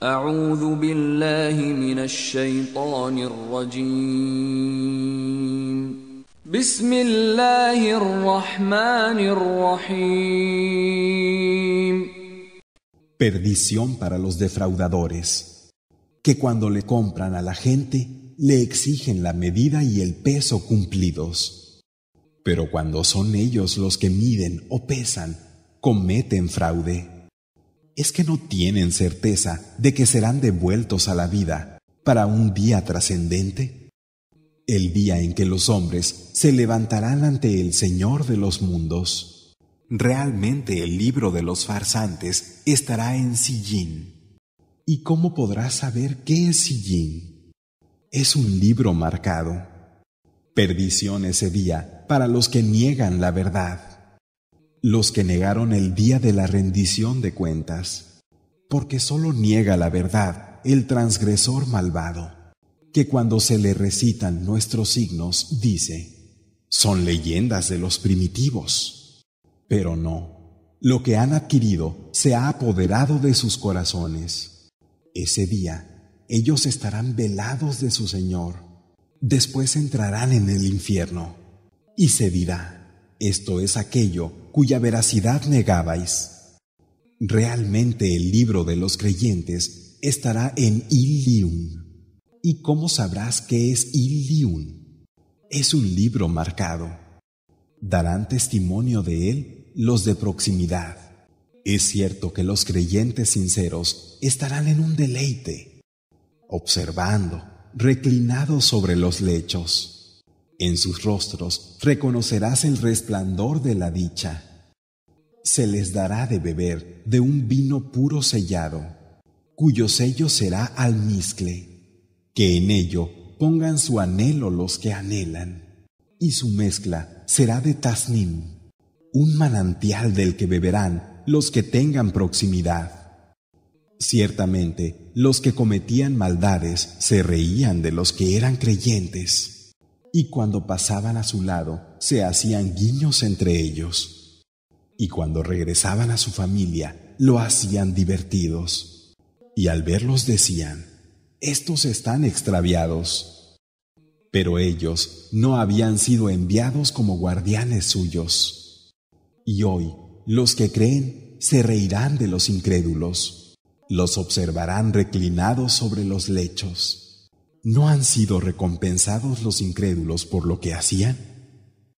Perdición para los defraudadores, que cuando le compran a la gente le exigen la medida y el peso cumplidos. Pero cuando son ellos los que miden o pesan, cometen fraude es que no tienen certeza de que serán devueltos a la vida para un día trascendente? El día en que los hombres se levantarán ante el Señor de los mundos. Realmente el libro de los farsantes estará en Sillín. ¿Y cómo podrás saber qué es Sillín? Es un libro marcado. Perdición ese día para los que niegan la verdad los que negaron el día de la rendición de cuentas, porque sólo niega la verdad el transgresor malvado, que cuando se le recitan nuestros signos dice, son leyendas de los primitivos. Pero no, lo que han adquirido se ha apoderado de sus corazones. Ese día ellos estarán velados de su Señor, después entrarán en el infierno, y se dirá, esto es aquello cuya veracidad negabais. Realmente el libro de los creyentes estará en Ilium. ¿Y cómo sabrás qué es Ilium? Es un libro marcado. Darán testimonio de él los de proximidad. Es cierto que los creyentes sinceros estarán en un deleite, observando, reclinados sobre los lechos. En sus rostros reconocerás el resplandor de la dicha. Se les dará de beber de un vino puro sellado, cuyo sello será almizcle. Que en ello pongan su anhelo los que anhelan, y su mezcla será de tasnim, un manantial del que beberán los que tengan proximidad. Ciertamente, los que cometían maldades se reían de los que eran creyentes y cuando pasaban a su lado se hacían guiños entre ellos, y cuando regresaban a su familia lo hacían divertidos, y al verlos decían, estos están extraviados. Pero ellos no habían sido enviados como guardianes suyos. Y hoy los que creen se reirán de los incrédulos, los observarán reclinados sobre los lechos. ¿No han sido recompensados los incrédulos por lo que hacían?